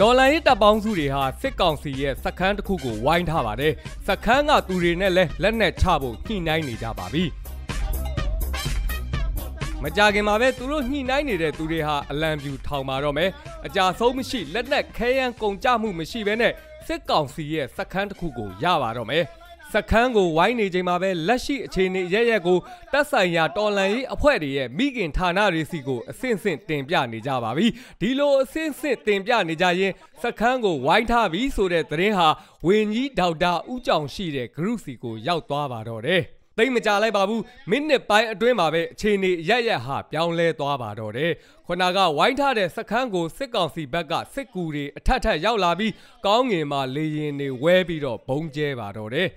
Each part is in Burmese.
ဒေါ်လာရေးတပ်ပေါင်းစုတွေဟာစစ်ကောင်စီရဲ့စခန်းတစ်ခုကိုဝိုင်းထားပါတယ်။စခန်းကသူတွေနဲ့လဲလက်နဲ့ချဖို့ညှိနှိုင်းနေကြပါပြီ။မကြခင်မှာပဲသူတို့ညှိနှိုင်းနေတဲ့သူတွေဟာအလံပြူထောင်ပါတော့မယ်။အကြဆုံးမရှိလက်နက်ခဲယမ်းကုန်ကြမှုမရှိဘဲနဲ့စစ်ကောင်စီရဲ့စခန်းတစ်ခုကိုရပါတော့မယ်။စခန်းကိုဝိုင်းနေချိန်မှာပဲလက်ရှိအခြေအနေရရက်ကိုတက်ဆိုင်ရာတော်လန်ရေးအဖွဲ့တွေရဲ့မိခင်ဌာနတွေစီကိုအဆင့်ဆင့်တင်ပြနေကြပါပြီဒီလိုအဆင့်ဆင့်တင်ပြနေကြရင်စခန်းကိုဝိုင်းထားပြီးဆိုတဲ့သတင်းဟာဝင်းကြီးဒေါက်တာဦးကြောင်ရှိတဲ့ group စီကိုရောက်သွားပါတော့တယ်သိမ့်မကြလိုက်ပါဘူးမိနစ်ပိုင်းအတွင်းမှာပဲအခြေအနေရရက်ဟာပြောင်းလဲသွားပါတော့တယ်ခနာကဝိုင်းထားတဲ့စခန်းကိုစစ်ကောင်စီဘက်ကစစ်ကူတွေအထက်ထက်ရောက်လာပြီးကောင်းငင်မှာလေရင်တွေဝဲပြီးတော့ဘုံကျဲပါတော့တယ်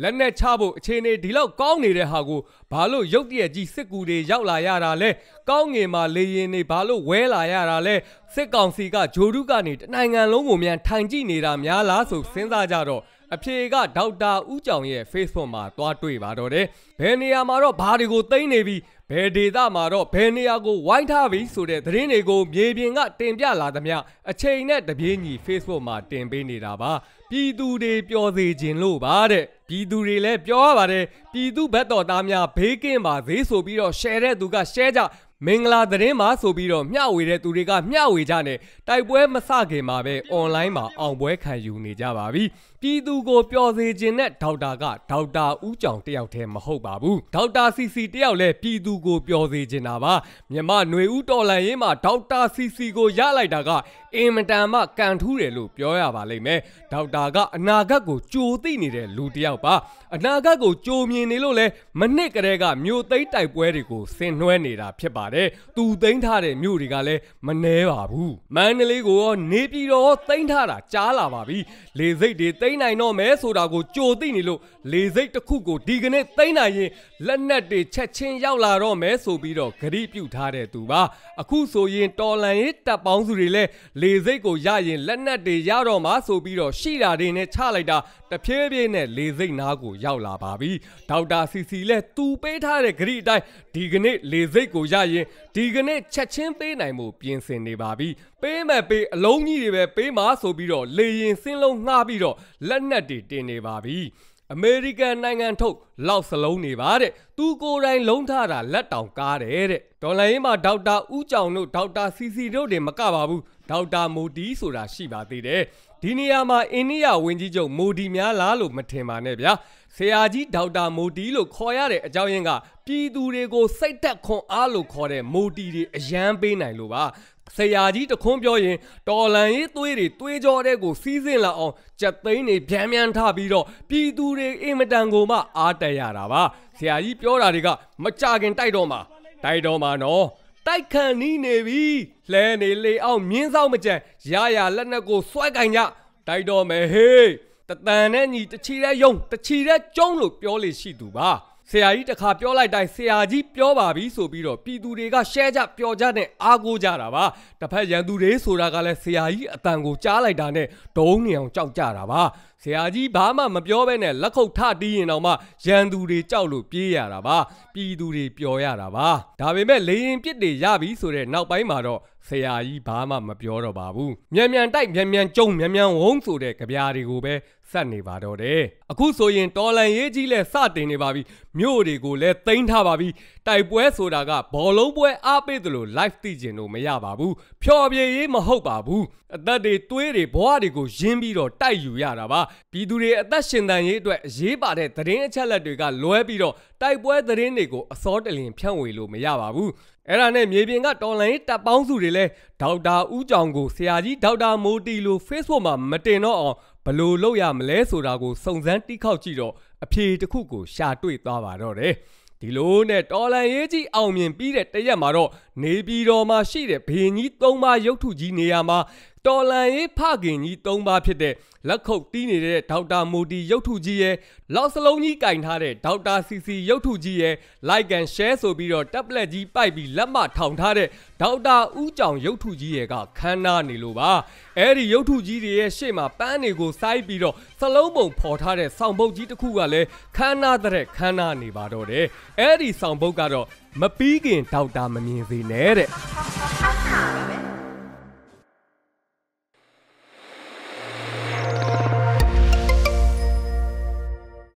လက်နဲ့ချဖို့အခြေအနေဒီလောက်ကောင်းနေတဲ့ဟာကိုဘာလို့ရုတ်တရက်ကြီးစစ်ကူတွေရောက်လာရတာလဲကောင်းငင်မှာလေရင်တွေဘာလို့ဝဲလာရတာလဲစစ်ကောင်စီကဂျိုဒုကနေတနိုင်ငံလုံးကိုမြန်ထိုင်ကြည့်နေတာများလားဆိုစဉ်းစားကြတော့အဖေကဒေါက်တာဦးကြောင်ရဲ့ Facebook မှာတွားတွေ့ပါတော့တယ်။ဘယ်နေရာမှာတော့ဘာတွေကိုသိမ့်နေပြီးဘယ်ဒေသမှာတော့ဘယ်နေရာကိုဝိုင်းထားပြီးဆိုတဲ့သတင်းတွေကိုမြေပြင်ကတင်ပြလာသမျှအချိန်နဲ့တပြေးညီ Facebook မှာတင်ပေးနေတာပါ။ပြည်သူတွေပျော်စေခြင်းလို့ပါတဲ့။ပြည်သူတွေလည်းပြောရပါတယ်ပြည်သူဘက်တော်သားများဘေးကင်းပါစေဆိုပြီးတော့ share တဲ့သူက share ကြမင်္ဂလာသတင်းမှာဆိုပြီးတော့မျှဝေတဲ့သူတွေကမျှဝေကြနဲ့တိုက်ပွဲမစခင်မှာပဲအွန်လိုင်းမှာအောင်ပွဲခံယူနေကြပါပြီပြည်သူကိုပျော်စေခြင်းနဲ့ဒေါက်တာကဒေါက်တာဦးကြောင်တယောက်တည်းမဟုတ်ပါဘူးဒေါက်တာစီစီတယောက်လည်းပြည်သူကိုပျော်စေခြင်းတာပါမြမຫນွေဦးတော်လန်ရေးမှာဒေါက်တာစီစီကိုရလိုက်တာကအင်မတန်မှကန်ထူးတယ်လို့ပြောရပါလိမ့်မယ်ဒေါက်တာကအနာဂတ်ကိုကြိုသိနေတဲ့လူတယောက်ပါအနာဂတ်ကိုကြိုမြင်နေလို့လဲမနစ်ကလေးကမြို့သိမ်းတိုက်ပွဲတွေကိုဆင်နွှဲနေတာဖြစ်ပါတယ်ပါတယ်။သူသိမ်းထားတဲ့မြို့တွေကလည်းမနှဲပါဘူး။မန္တလေးကိုရောနေပြည်တော်ရောသိမ်းထားတာကြားလာပါပြီ။လေစိတ်တွေသိမ်းနိုင်တော့မယ်ဆိုတာကိုကြိုသိနေလို့လေစိတ်တစ်ခုကိုဒီကနေ့သိမ်းနိုင်ရင်လက်နက်တွေချက်ချင်းရောက်လာတော့မယ်ဆိုပြီးတော့ဂရိပြုထားတဲ့သူပါ။အခုဆိုရင်တော်လန်ရေးတပ်ပေါင်းစုတွေလည်းလေစိတ်ကိုရရင်လက်နက်တွေရတော့မှဆိုပြီးတော့ရှိတာတွေနဲ့ချလိုက်တာတဖြည်းဖြည်းနဲ့လေစိတ်နားကိုရောက်လာပါပြီ။ဒေါက်တာစီစီလည်းသူပေးထားတဲ့ဂရိအတိုင်းဒီကနေ့လေစိတ်ကိုရရင်ရင်ဒီကနေ့ချက်ချင်းပေးနိုင်မှုပြင်ဆင်နေပါပြီ။ပေးမဲ့ပေးအလုံးကြီးတွေပဲပေးမှာဆိုပြီးတော့လေရင်စင်းလုံးငှားပြီးတော့လက်နက်တွေတင်နေပါပြီ။အမေရိကန်နိုင်ငံထုတ်လောက်စလုံးနေပါတဲ့။သူကိုယ်တိုင်လုံးထတာလက်တောင်ကားတယ်တဲ့။ဒေါ်လာရင်းမှာဒေါက်တာဦးကြောင်တို့ဒေါက်တာစီစီတို့တွေမကပါဘူး။ဒေါက်တာမိုတီဆိုတာရှိပါသေးတယ်။ဒီနေရာမှာအိန္ဒိယဝန်ကြီးချုပ်မိုဒီများလားလို့မထင်ပါနဲ့ဗျာဆရာကြီးဒေါက်တာမိုဒီလို့ခေါ်ရတဲ့အကြောင်းရင်းကပြည်သူတွေကိုစိတ်သက်ခွန်အားလို့ခေါ်တဲ့မိုဒီတွေအယမ်းပေးနိုင်လို့ပါဆရာကြီးတခွန်းပြောရင်တော်လန်ရေးသွေးတွေသွေးကြောတဲ့ကိုစီးစင်လာအောင်ကြက်သိန်းတွေဗျံဗျံထပြီးတော့ပြည်သူတွေအင်မတန်ကိုမှအားတက်ရတာပါဆရာကြီးပြောတာတွေကမကြခင်တိုက်တော့မှတိုက်တော့မှနော်တိုက်ခန်နီးနေပြီလဲနေလေအောင်မြင်းဆောင်မကြံရရလက်နဲ့ကိုစွဲကင်ကြတိုက်တော့မယ်ဟေးတတန်နဲ့ညီတချီတဲ့ယုံတချီတဲ့ကျုံးလို့ပြောလေရှိသူပါဆရာကြီးတခါပြောလိုက်တိုင်းဆရာကြီးပြောပါပြီဆိုပြီးတော့ပြည်သူတွေကရှဲကြပျော်ကြနဲ့အားကိုးကြတာပါတစ်ဖက်ရန်သူတွေဆိုတာကလည်းဆရာကြီးအတန်ကိုကြားလိုက်တာနဲ့ဒုံးနေအောင်ကြောက်ကြတာပါဆရာကြီးဘာမှမပြောဘဲနဲ့လက်ခုပ်ထတီးရင်တော့မှရန်သူတွေကြောက်လို့ပြေးရတာပါပြည်သူတွေပျော်ရတာပါဒါပေမဲ့လေရင်ပစ်တွေရပြီဆိုတဲ့နောက်ပိုင်းမှာတော့ဆရာကြီးဘာမှမပြောတော့ပါဘူးမြန်မြန်တိုက်မြန်မြန်ကျုံမြန်မြန်ဝုန်းဆိုတဲ့ကြပြားတွေကိုပဲဆက်နေပါတော့တယ်အခုဆိုရင်တော်လန်ရေးကြီးလဲစတင်နေပါပြီမြို့တွေကိုလဲသိမ်းထားပါပြီတိုက်ပွဲဆိုတာကဘောလုံးပွဲအားပေးသလို live သိကျင်လို့မရပါဘူးဖျော်ဖြေရေးမဟုတ်ပါဘူးအသက်တွေတွေးတွေဘဝတွေကိုရင်းပြီးတော့တိုက်ယူရတာပါပြည်သူတွေအသက်ရှင်သန်ရေးအတွက်အရေးပါတဲ့သတင်းအချက်အလက်တွေကလွဲပြီးတော့တိုက်ပွဲသတင်းတွေကိုအစောတလင်ဖြန့်ဝေလို့မရပါဘူး။အဲ့ဒါနဲ့မြေပြင်ကတော်လိုင်းတပ်ပေါင်းစုတွေလည်းဒေါက်တာဦးကြောင်ကိုဆရာကြီးဒေါက်တာမိုတီလို Facebook မှာမတင်တော့အောင်ဘလို့လုပ်ရမလဲဆိုတာကိုစုံစမ်းတိခောက်ကြည့်တော့အဖြေတစ်ခုကိုရှာတွေ့သွားပါတော့တယ်။ဒီလိုနဲ့တော်လန်ရေးကြီးအောင်မြင်ပြီးတဲ့တရက်မှာတော့နေပြည်တော်မှာရှိတဲ့ဘေညကြီး၃ပါးရုပ်ထုကြီးနေရာမှာတော်လန်ရေးဖခင်ကြီး၃ပါးဖြစ်တဲ့လက်ခုပ်တီးနေတဲ့ဒေါက်တာမိုတီရုပ်ထုကြီးရဲ့လောက်စလုံးကြီးကင်ထားတဲ့ဒေါက်တာစီစီရုပ်ထုကြီးရဲ့ like and share ဆိုပြီးတော့ tablet ကြီးပိုက်ပြီးလက်မထောင်ထားတဲ့ဒေါက်တာဦးကြောင်ရုပ်ထုကြီးရဲ့ကခမ်းနားနေလို့ပါအဲ့ဒီရုပ်ထုကြီးတွေရဲ့ရှေ့မှာပန်းတွေကိုစိုက်ပြီးတော့စလုံးပုံဖော်ထားတဲ့ဆောင်ပုတ်ကြီးတစ်ခုကလည်းခမ်းနားတဲ့ခမ်းနားနေပါတော့တယ်အဲ့ဒီဆောင်ပုတ်ကတော့မပြီးခင်ဒေါက်တာမမြင်စေနဲ့တဲ့